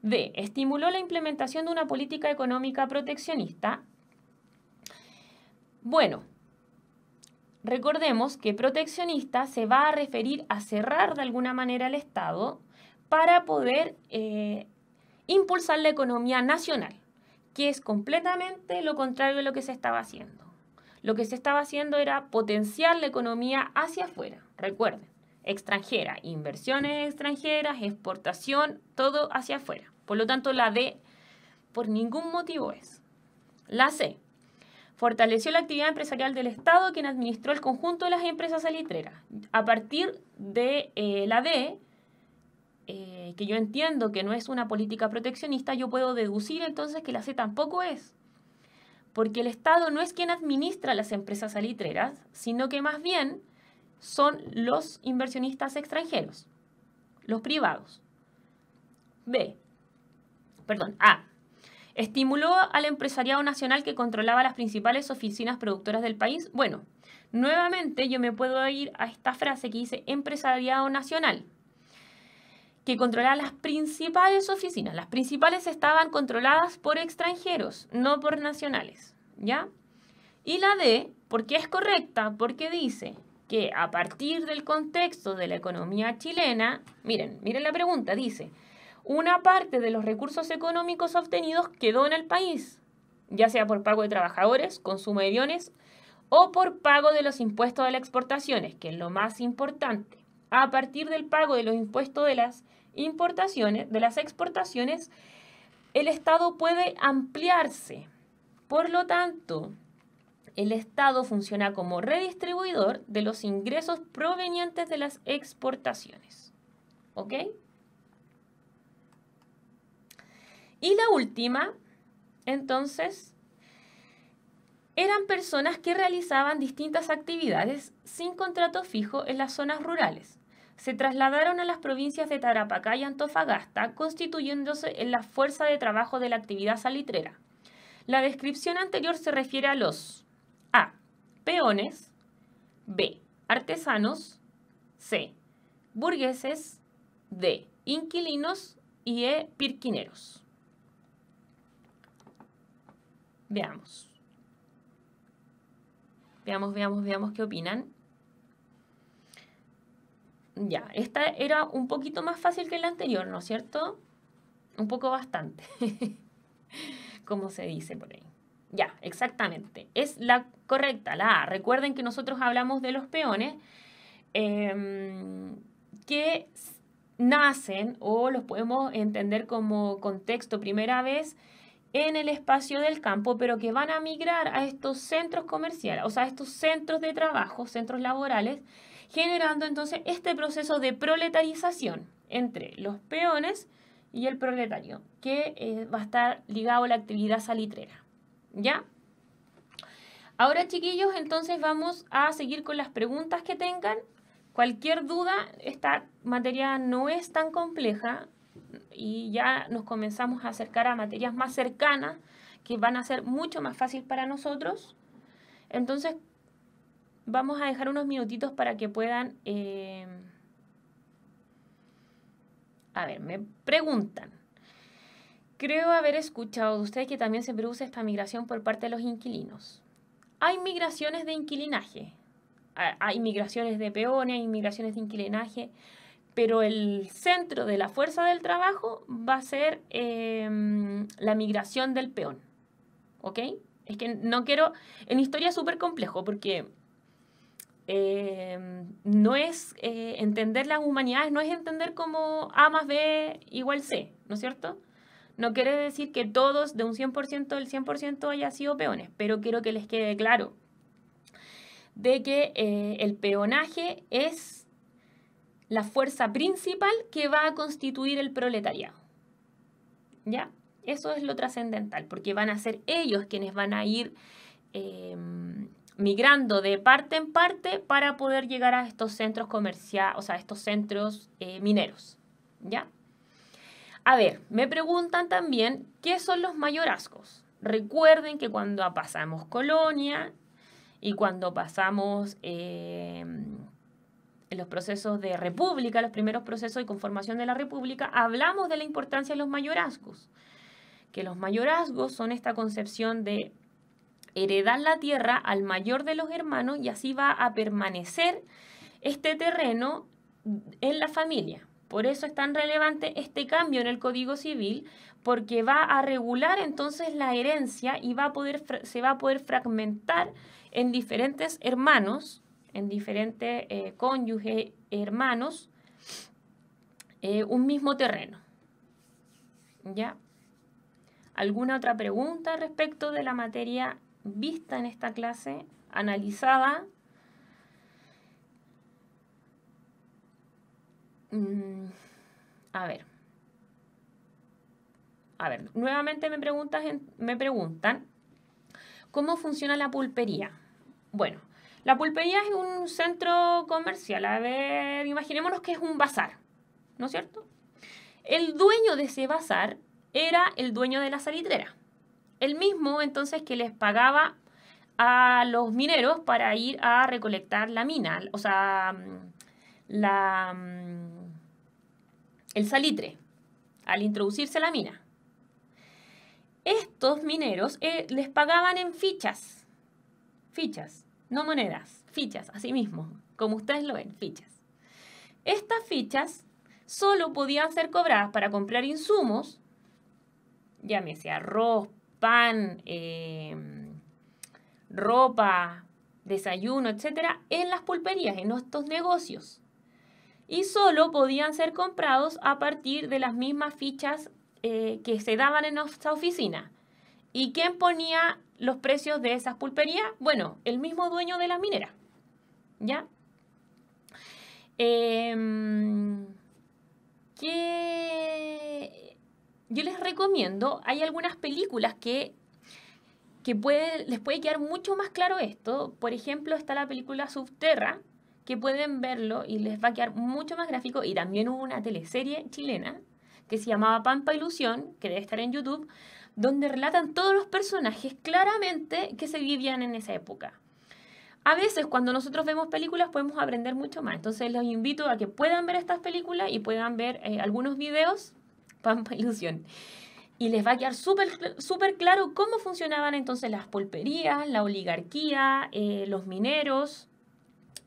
[SPEAKER 1] D. Estimuló la implementación de una política económica proteccionista. Bueno, recordemos que proteccionista se va a referir a cerrar de alguna manera el Estado para poder eh, impulsar la economía nacional, que es completamente lo contrario de lo que se estaba haciendo. Lo que se estaba haciendo era potenciar la economía hacia afuera, recuerden, extranjera, inversiones extranjeras, exportación, todo hacia afuera. Por lo tanto, la D por ningún motivo es. La C, fortaleció la actividad empresarial del Estado, quien administró el conjunto de las empresas alitreras. A partir de eh, la D, eh, que yo entiendo que no es una política proteccionista, yo puedo deducir entonces que la C tampoco es. Porque el Estado no es quien administra las empresas alitreras, sino que más bien son los inversionistas extranjeros, los privados. B. Perdón, A. Estimuló al empresariado nacional que controlaba las principales oficinas productoras del país. Bueno, nuevamente yo me puedo ir a esta frase que dice empresariado nacional, que controlaba las principales oficinas. Las principales estaban controladas por extranjeros, no por nacionales, ¿ya? Y la D, qué es correcta, porque dice que a partir del contexto de la economía chilena, miren, miren la pregunta, dice, una parte de los recursos económicos obtenidos quedó en el país, ya sea por pago de trabajadores, consumo de aviones o por pago de los impuestos de las exportaciones, que es lo más importante. A partir del pago de los impuestos de las importaciones, de las exportaciones, el Estado puede ampliarse. Por lo tanto, el Estado funciona como redistribuidor de los ingresos provenientes de las exportaciones. ¿Ok? Y la última, entonces, eran personas que realizaban distintas actividades sin contrato fijo en las zonas rurales. Se trasladaron a las provincias de Tarapacá y Antofagasta, constituyéndose en la fuerza de trabajo de la actividad salitrera. La descripción anterior se refiere a los A. Peones B. Artesanos C. Burgueses D. Inquilinos y E. Pirquineros. Veamos. Veamos, veamos, veamos qué opinan. Ya, esta era un poquito más fácil que la anterior, ¿no es cierto? Un poco bastante, como se dice por ahí. Ya, exactamente. Es la correcta, la A. Recuerden que nosotros hablamos de los peones em, que nacen o los podemos entender como contexto primera vez en el espacio del campo, pero que van a migrar a estos centros comerciales, o sea, a estos centros de trabajo, centros laborales, generando entonces este proceso de proletarización entre los peones y el proletario, que eh, va a estar ligado a la actividad salitrera. ¿Ya? Ahora, chiquillos, entonces vamos a seguir con las preguntas que tengan. Cualquier duda, esta materia no es tan compleja, y ya nos comenzamos a acercar a materias más cercanas que van a ser mucho más fácil para nosotros. Entonces, vamos a dejar unos minutitos para que puedan... Eh, a ver, me preguntan. Creo haber escuchado de ustedes que también se produce esta migración por parte de los inquilinos. Hay migraciones de inquilinaje. Hay migraciones de peones, hay migraciones de inquilinaje pero el centro de la fuerza del trabajo va a ser em, la migración del peón. ¿Ok? Es que no quiero. En historia es súper complejo porque em, no es eh, entender las humanidades, no es entender como A más B igual C, ¿no es cierto? No quiere decir que todos de un 100% del 100% haya sido peones, pero quiero que les quede claro de que eh, el peonaje es la fuerza principal que va a constituir el proletariado. ¿Ya? Eso es lo trascendental, porque van a ser ellos quienes van a ir em, migrando de parte en parte para poder llegar a estos centros comerciales, o sea, a estos centros eh, mineros. ¿Ya? A ver, me preguntan también qué son los mayorazgos. Recuerden que cuando pasamos colonia y cuando pasamos em, en los procesos de república, los primeros procesos de conformación de la república, hablamos de la importancia de los mayorazgos, que los mayorazgos son esta concepción de heredar la tierra al mayor de los hermanos y así va a permanecer este terreno en la familia. Por eso es tan relevante este cambio en el Código Civil, porque va a regular entonces la herencia y va a poder, se va a poder fragmentar en diferentes hermanos en diferentes eh, cónyuges, hermanos, eh, un mismo terreno. ¿Ya? ¿Alguna otra pregunta respecto de la materia vista en esta clase, analizada? Mm, a ver. A ver, nuevamente me, me preguntan, ¿cómo funciona la pulpería? Bueno, la pulpería es un centro comercial. A ver, imaginémonos que es un bazar, ¿no es cierto? El dueño de ese bazar era el dueño de la salitrera. El mismo entonces que les pagaba a los mineros para ir a recolectar la mina, o sea, mm, la, mm, el salitre, al introducirse la mina. Estos mineros eh, les pagaban en fichas, fichas, no monedas, fichas, así mismo, como ustedes lo ven, fichas. Estas fichas solo podían ser cobradas para comprar insumos, ya llámese arroz, pan, eh, ropa, desayuno, etcétera, en las pulperías, en estos negocios. Y solo podían ser comprados a partir de las mismas fichas eh, que se daban en nuestra oficina. Y quién ponía los precios de esas pulperías? Bueno, el mismo dueño de la minera... ¿Ya? Eh, em, que yo les recomiendo, hay algunas películas que, que les puede quedar mucho más claro esto. Por ejemplo, está la película Subterra, que pueden verlo y les va a quedar mucho más gráfico. Y también hubo una teleserie chilena que se llamaba Pampa Ilusión, que debe estar en YouTube, donde relatan todos los personajes claramente que se vivían en esa época. A veces cuando nosotros vemos películas podemos aprender mucho más, entonces los invito a que puedan ver estas películas y puedan ver eh, algunos videos, pampa ilusión. Y les va a quedar súper claro cómo funcionaban entonces las polperías, la oligarquía, eh, los mineros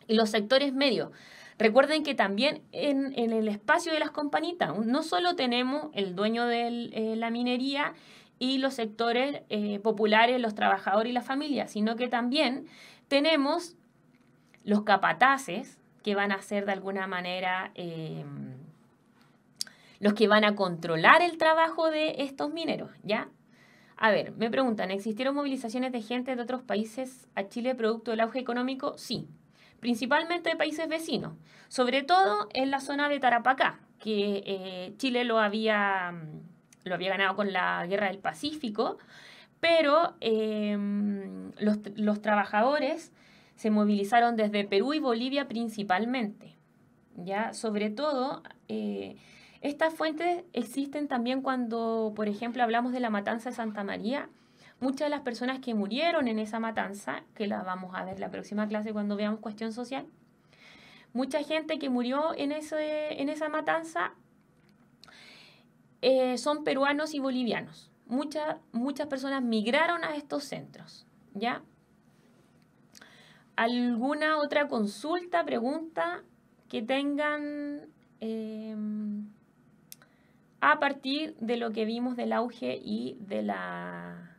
[SPEAKER 1] y los sectores medios. Recuerden que también en, el espacio de las compañitas, no solo tenemos el dueño de eh, la minería y los sectores eh, populares, los trabajadores y las familias, sino que también tenemos los capataces que van a ser de alguna manera eh, los que van a controlar el trabajo de estos mineros, ¿ya? A ver, me preguntan, ¿existieron movilizaciones de gente de otros países a Chile producto del auge económico? Sí, principalmente de países vecinos, sobre todo en la zona de Tarapacá, que eh, Chile lo había mm, lo había ganado con la Guerra del Pacífico, pero em, los, trabajadores se movilizaron desde Perú y Bolivia principalmente. ¿ya? Sobre todo, eh, estas fuentes existen también cuando, por ejemplo, hablamos de la matanza de Santa María. Muchas de las personas que murieron en esa matanza, que la vamos a ver la próxima clase cuando veamos cuestión social, mucha gente que murió en, ese, en esa matanza eh, son peruanos y bolivianos. muchas personas migraron a estos centros, ¿ya? ¿Alguna otra consulta, pregunta que tengan eh, a partir de lo que vimos del auge y de la...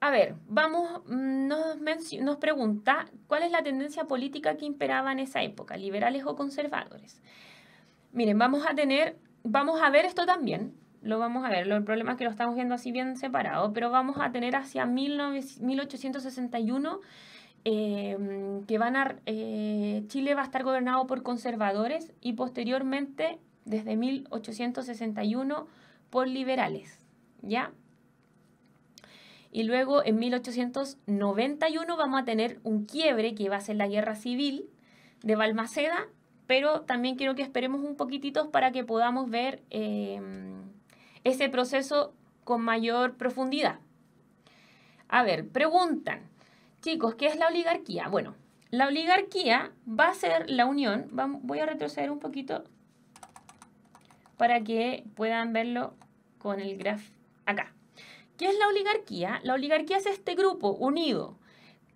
[SPEAKER 1] A ver, vamos, mm, nos, nos, pregunta cuál es la tendencia política que imperaba en esa época, liberales o conservadores. Miren, vamos a tener, vamos a ver esto también, lo vamos a ver, el problema es que lo estamos viendo así bien separado, pero vamos a tener hacia 1861 em, que van a, eh, Chile va a estar gobernado por conservadores y posteriormente, desde 1861, por liberales, ¿ya? Y luego en 1891 vamos a tener un quiebre que va a ser la guerra civil de Balmaceda pero también quiero que esperemos un poquitito para que podamos ver em, ese proceso con mayor profundidad. A ver, preguntan, chicos, ¿qué es la oligarquía? Bueno, la oligarquía va a ser la unión, voy a retroceder un poquito para que puedan verlo con el graf acá. ¿Qué es la oligarquía? La oligarquía es este grupo unido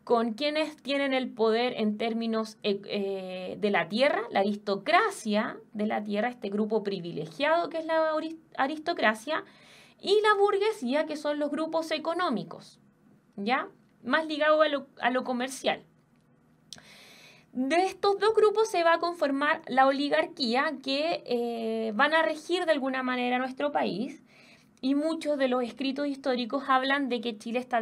[SPEAKER 1] con quienes tienen el poder en términos eh, eh, de la tierra, la aristocracia de la tierra, este grupo privilegiado que es la aristocracia, y la burguesía, que son los grupos económicos, ¿ya? Más ligado a lo, comercial. De estos dos grupos se va a conformar la oligarquía que eh, van a regir de alguna manera nuestro país y muchos de los escritos históricos hablan de que Chile está,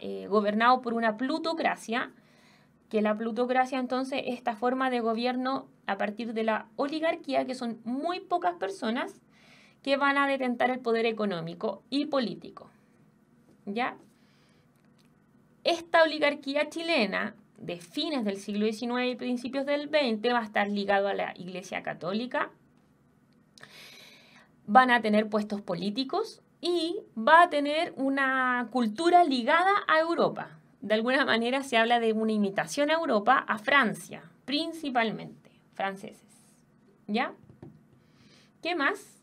[SPEAKER 1] eh, gobernado por una plutocracia, que la plutocracia entonces esta forma de gobierno a partir de la oligarquía, que son muy pocas personas que van a detentar el poder económico y político. ¿Ya? Esta oligarquía chilena de fines del siglo XIX y principios del XX va a estar ligado a la Iglesia Católica, van a tener puestos políticos y va a tener una cultura ligada a Europa. De alguna manera se habla de una imitación a Europa, a Francia, principalmente, franceses. ¿Ya? ¿Qué más?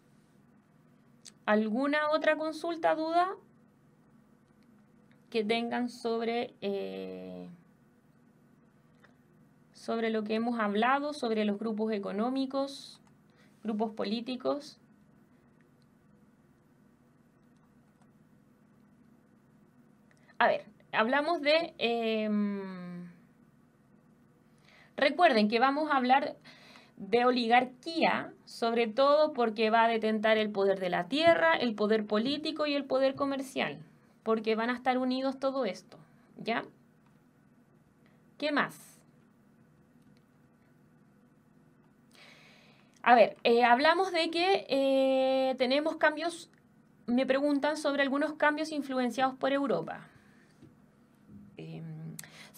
[SPEAKER 1] ¿Alguna otra consulta, duda que tengan sobre, eh, sobre lo que hemos hablado, sobre los grupos económicos, grupos políticos? a ver, hablamos de... Em, recuerden que vamos a hablar de oligarquía, sobre todo porque va a detentar el poder de la tierra, el poder político y el poder comercial, porque van a estar unidos todo esto, ¿ya? ¿Qué más? A ver, eh, hablamos de que eh, tenemos cambios, me preguntan sobre algunos cambios influenciados por Europa.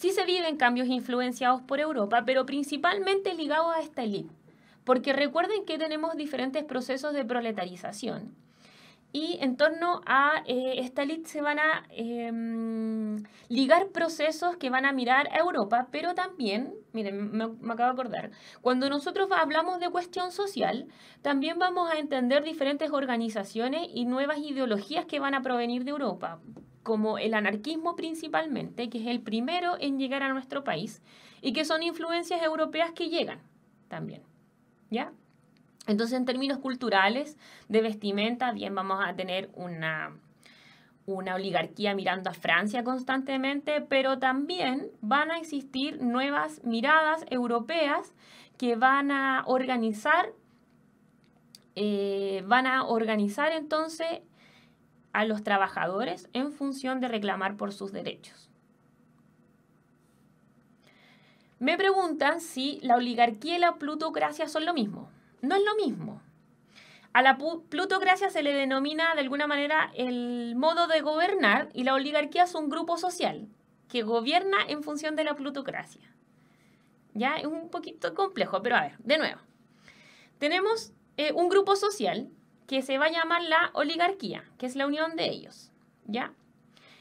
[SPEAKER 1] Sí se viven cambios influenciados por Europa, pero principalmente ligados a esta élite, porque recuerden que tenemos diferentes procesos de proletarización. Y en torno a eh, esta élite se van a em, ligar procesos que van a mirar a Europa, pero también, miren, me, me, acabo de acordar, cuando nosotros hablamos de cuestión social, también vamos a entender diferentes organizaciones y nuevas ideologías que van a provenir de Europa como el anarquismo principalmente, que es el primero en llegar a nuestro país, y que son influencias europeas que llegan también. ¿Ya? Entonces, en términos culturales, de vestimenta, bien vamos a tener una, una oligarquía mirando a Francia constantemente, pero también van a existir nuevas miradas europeas que van a organizar, eh, van a organizar entonces a los trabajadores en función de reclamar por sus derechos. Me preguntan si la oligarquía y la plutocracia son lo mismo. No es lo mismo. A la plutocracia se le denomina de alguna manera el modo de gobernar y la oligarquía es un grupo social que gobierna en función de la plutocracia. Ya es un poquito complejo, pero a ver, de nuevo. Tenemos eh, un grupo social que se va a llamar la oligarquía, que es la unión de ellos, ¿ya?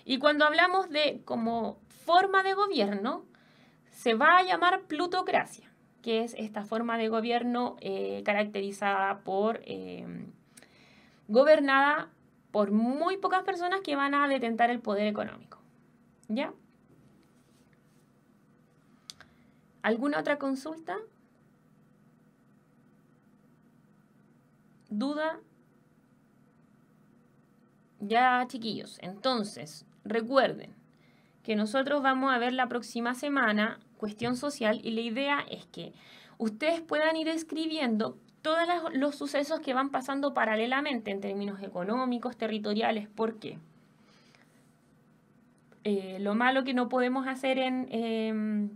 [SPEAKER 1] Y cuando hablamos de como forma de gobierno, se va a llamar plutocracia, que es esta forma de gobierno eh, caracterizada por, em, gobernada por muy pocas personas que van a detentar el poder económico, ¿ya? ¿Alguna otra consulta? ¿Duda? Ya, chiquillos, entonces, recuerden que nosotros vamos a ver la próxima semana cuestión social y la idea es que ustedes puedan ir escribiendo todos los sucesos que van pasando paralelamente en términos económicos, territoriales, ¿por qué? Eh, lo malo que no podemos hacer en, em,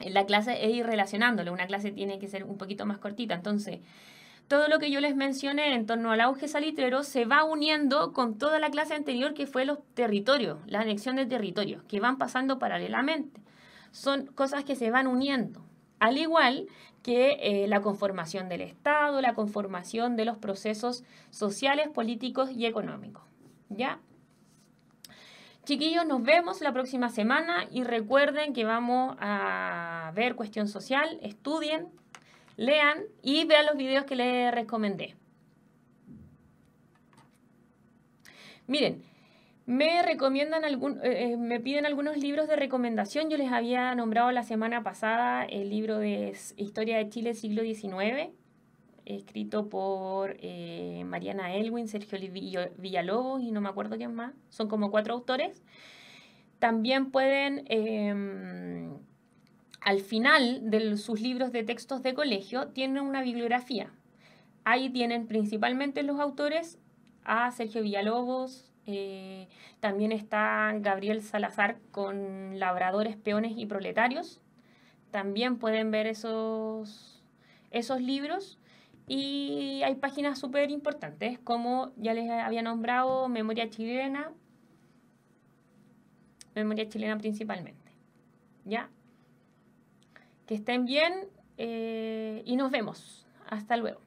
[SPEAKER 1] en la clase es ir relacionándolo, una clase tiene que ser un poquito más cortita, entonces todo lo que yo les mencioné en torno al auge salitrero se va uniendo con toda la clase anterior que fue los territorios, la anexión de territorios, que van pasando paralelamente. Son cosas que se van uniendo, al igual que eh, la conformación del Estado, la conformación de los procesos sociales, políticos y económicos. ¿Ya? Chiquillos, nos vemos la próxima semana y recuerden que vamos a ver cuestión social, estudien, lean y vean los videos que les recomendé. Miren, me recomiendan eh, eh, me piden algunos libros de recomendación. Yo les había nombrado la semana pasada el libro de Historia de Chile siglo XIX, escrito por eh, Mariana Elwin, Sergio Villalobos y no me acuerdo quién más. Son como cuatro autores. También pueden em, al final de sus libros de textos de colegio tienen una bibliografía. Ahí tienen principalmente los autores a Sergio Villalobos, eh, también está Gabriel Salazar con Labradores, Peones y Proletarios. También pueden ver esos, esos libros. Y hay páginas súper importantes, como ya les había nombrado, Memoria Chilena, Memoria Chilena principalmente. ¿Ya? Que estén bien eh, y nos vemos. Hasta luego.